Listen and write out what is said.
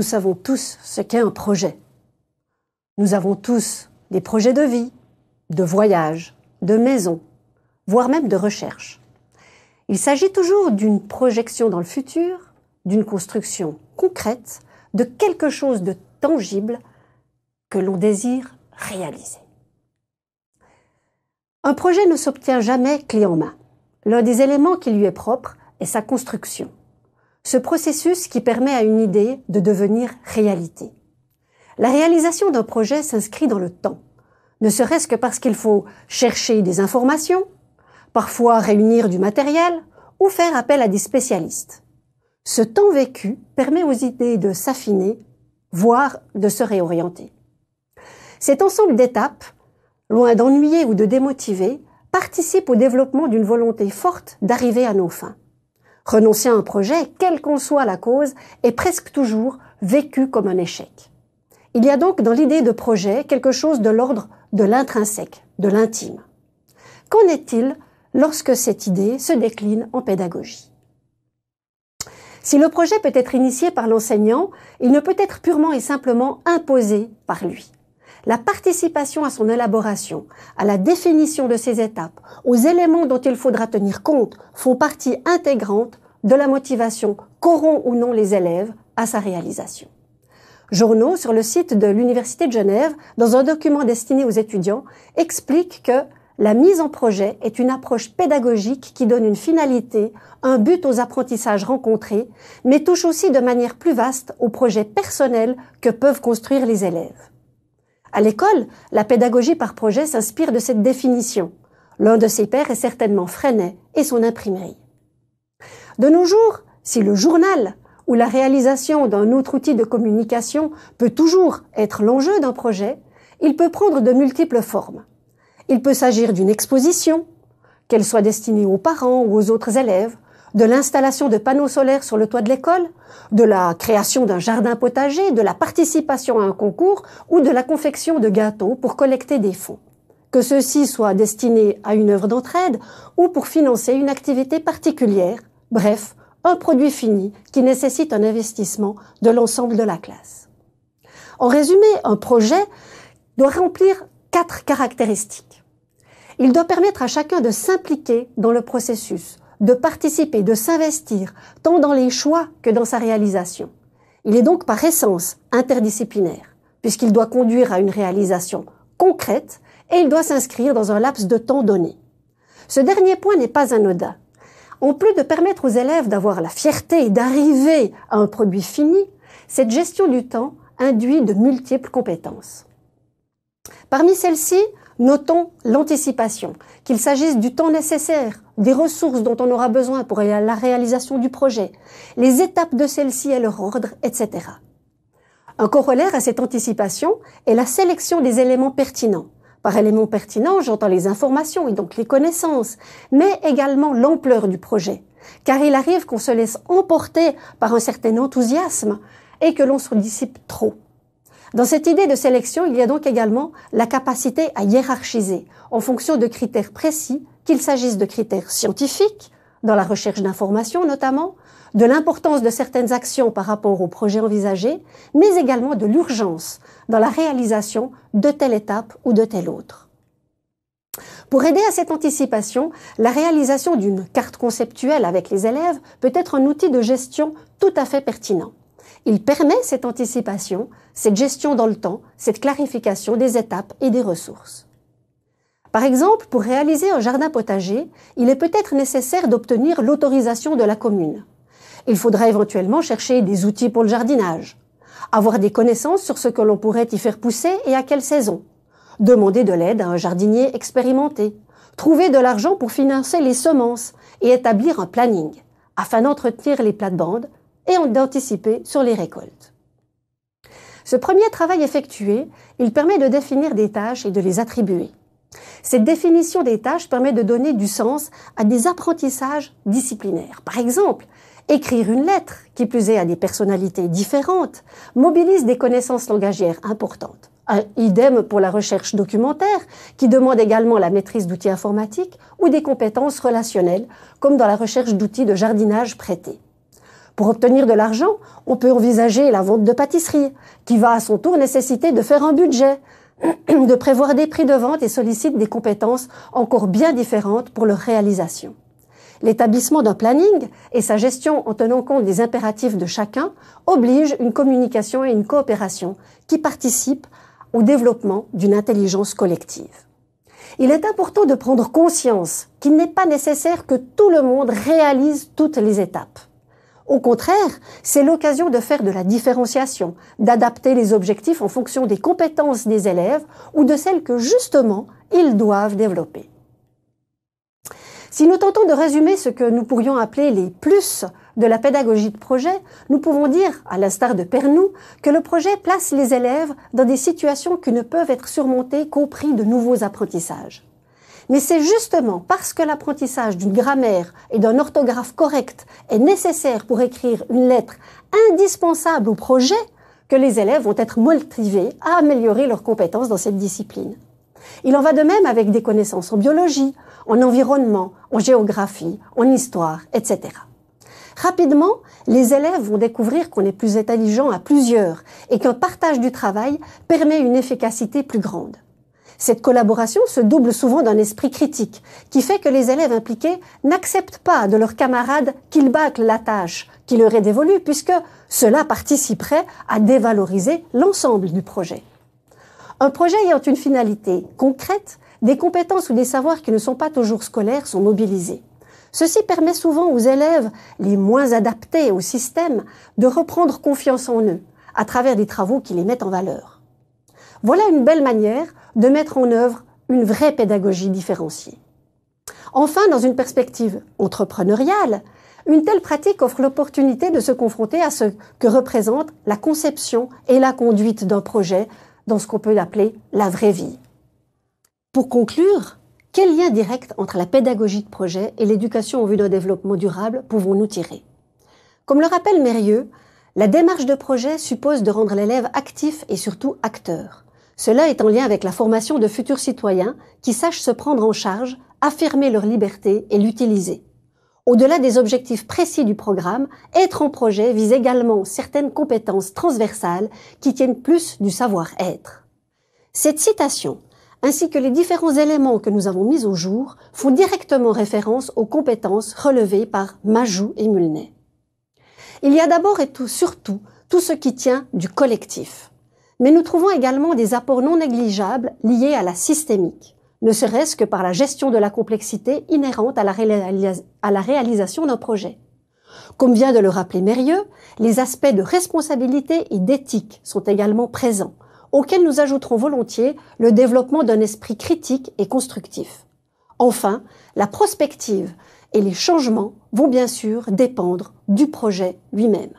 Nous savons tous ce qu'est un projet. Nous avons tous des projets de vie, de voyage, de maison, voire même de recherche. Il s'agit toujours d'une projection dans le futur, d'une construction concrète, de quelque chose de tangible que l'on désire réaliser. Un projet ne s'obtient jamais clé en main. L'un des éléments qui lui est propre est sa construction ce processus qui permet à une idée de devenir réalité. La réalisation d'un projet s'inscrit dans le temps, ne serait-ce que parce qu'il faut chercher des informations, parfois réunir du matériel ou faire appel à des spécialistes. Ce temps vécu permet aux idées de s'affiner, voire de se réorienter. Cet ensemble d'étapes, loin d'ennuyer ou de démotiver, participe au développement d'une volonté forte d'arriver à nos fins. Renoncer à un projet, quelle qu'en soit la cause, est presque toujours vécu comme un échec. Il y a donc dans l'idée de projet quelque chose de l'ordre de l'intrinsèque, de l'intime. Qu'en est-il lorsque cette idée se décline en pédagogie Si le projet peut être initié par l'enseignant, il ne peut être purement et simplement imposé par lui la participation à son élaboration, à la définition de ses étapes, aux éléments dont il faudra tenir compte, font partie intégrante de la motivation qu'auront ou non les élèves à sa réalisation. Journaux sur le site de l'Université de Genève, dans un document destiné aux étudiants, explique que la mise en projet est une approche pédagogique qui donne une finalité, un but aux apprentissages rencontrés, mais touche aussi de manière plus vaste aux projets personnels que peuvent construire les élèves. À l'école, la pédagogie par projet s'inspire de cette définition. L'un de ses pères est certainement Freinet et son imprimerie. De nos jours, si le journal ou la réalisation d'un autre outil de communication peut toujours être l'enjeu d'un projet, il peut prendre de multiples formes. Il peut s'agir d'une exposition, qu'elle soit destinée aux parents ou aux autres élèves, de l'installation de panneaux solaires sur le toit de l'école, de la création d'un jardin potager, de la participation à un concours ou de la confection de gâteaux pour collecter des fonds. Que ceux-ci soient destinés à une œuvre d'entraide ou pour financer une activité particulière, bref, un produit fini qui nécessite un investissement de l'ensemble de la classe. En résumé, un projet doit remplir quatre caractéristiques. Il doit permettre à chacun de s'impliquer dans le processus, de participer, de s'investir, tant dans les choix que dans sa réalisation. Il est donc par essence interdisciplinaire, puisqu'il doit conduire à une réalisation concrète et il doit s'inscrire dans un laps de temps donné. Ce dernier point n'est pas anodin. En plus de permettre aux élèves d'avoir la fierté d'arriver à un produit fini, cette gestion du temps induit de multiples compétences. Parmi celles-ci, notons l'anticipation, qu'il s'agisse du temps nécessaire des ressources dont on aura besoin pour la réalisation du projet, les étapes de celle-ci et leur ordre, etc. Un corollaire à cette anticipation est la sélection des éléments pertinents. Par éléments pertinents, j'entends les informations et donc les connaissances, mais également l'ampleur du projet. Car il arrive qu'on se laisse emporter par un certain enthousiasme et que l'on se dissipe trop. Dans cette idée de sélection, il y a donc également la capacité à hiérarchiser en fonction de critères précis qu'il s'agisse de critères scientifiques, dans la recherche d'informations notamment, de l'importance de certaines actions par rapport aux projets envisagés, mais également de l'urgence dans la réalisation de telle étape ou de telle autre. Pour aider à cette anticipation, la réalisation d'une carte conceptuelle avec les élèves peut être un outil de gestion tout à fait pertinent. Il permet cette anticipation, cette gestion dans le temps, cette clarification des étapes et des ressources. Par exemple, pour réaliser un jardin potager, il est peut-être nécessaire d'obtenir l'autorisation de la commune. Il faudra éventuellement chercher des outils pour le jardinage, avoir des connaissances sur ce que l'on pourrait y faire pousser et à quelle saison, demander de l'aide à un jardinier expérimenté, trouver de l'argent pour financer les semences et établir un planning afin d'entretenir les plates-bandes et d'anticiper sur les récoltes. Ce premier travail effectué, il permet de définir des tâches et de les attribuer. Cette définition des tâches permet de donner du sens à des apprentissages disciplinaires. Par exemple, écrire une lettre, qui plus est à des personnalités différentes, mobilise des connaissances langagières importantes. idem pour la recherche documentaire, qui demande également la maîtrise d'outils informatiques ou des compétences relationnelles, comme dans la recherche d'outils de jardinage prêtés. Pour obtenir de l'argent, on peut envisager la vente de pâtisserie, qui va à son tour nécessiter de faire un budget, de prévoir des prix de vente et sollicite des compétences encore bien différentes pour leur réalisation. L'établissement d'un planning et sa gestion en tenant compte des impératifs de chacun oblige une communication et une coopération qui participent au développement d'une intelligence collective. Il est important de prendre conscience qu'il n'est pas nécessaire que tout le monde réalise toutes les étapes. Au contraire, c'est l'occasion de faire de la différenciation, d'adapter les objectifs en fonction des compétences des élèves ou de celles que justement ils doivent développer. Si nous tentons de résumer ce que nous pourrions appeler les plus de la pédagogie de projet, nous pouvons dire, à l'instar de Pernou, que le projet place les élèves dans des situations qui ne peuvent être surmontées qu'au prix de nouveaux apprentissages. Mais c'est justement parce que l'apprentissage d'une grammaire et d'un orthographe correct est nécessaire pour écrire une lettre indispensable au projet que les élèves vont être motivés à améliorer leurs compétences dans cette discipline. Il en va de même avec des connaissances en biologie, en environnement, en géographie, en histoire, etc. Rapidement, les élèves vont découvrir qu'on est plus intelligent à plusieurs et qu'un partage du travail permet une efficacité plus grande. Cette collaboration se double souvent d'un esprit critique, qui fait que les élèves impliqués n'acceptent pas de leurs camarades qu'ils bâclent la tâche qui leur est dévolue, puisque cela participerait à dévaloriser l'ensemble du projet. Un projet ayant une finalité concrète, des compétences ou des savoirs qui ne sont pas toujours scolaires sont mobilisés. Ceci permet souvent aux élèves les moins adaptés au système de reprendre confiance en eux à travers des travaux qui les mettent en valeur. Voilà une belle manière de mettre en œuvre une vraie pédagogie différenciée. Enfin, dans une perspective entrepreneuriale, une telle pratique offre l'opportunité de se confronter à ce que représente la conception et la conduite d'un projet dans ce qu'on peut appeler la vraie vie. Pour conclure, quel lien direct entre la pédagogie de projet et l'éducation au vue d'un développement durable pouvons-nous tirer Comme le rappelle Mérieux, la démarche de projet suppose de rendre l'élève actif et surtout acteur. Cela est en lien avec la formation de futurs citoyens qui sachent se prendre en charge, affirmer leur liberté et l'utiliser. Au-delà des objectifs précis du programme, être en projet vise également certaines compétences transversales qui tiennent plus du savoir-être. Cette citation, ainsi que les différents éléments que nous avons mis au jour, font directement référence aux compétences relevées par Majou et Mulnay. Il y a d'abord et surtout tout ce qui tient du collectif. Mais nous trouvons également des apports non négligeables liés à la systémique, ne serait-ce que par la gestion de la complexité inhérente à la, réalisation d'un projet. Comme vient de le rappeler Mérieux, les aspects de responsabilité et d'éthique sont également présents, auxquels nous ajouterons volontiers le développement d'un esprit critique et constructif. Enfin, la prospective et les changements vont bien sûr dépendre du projet lui-même.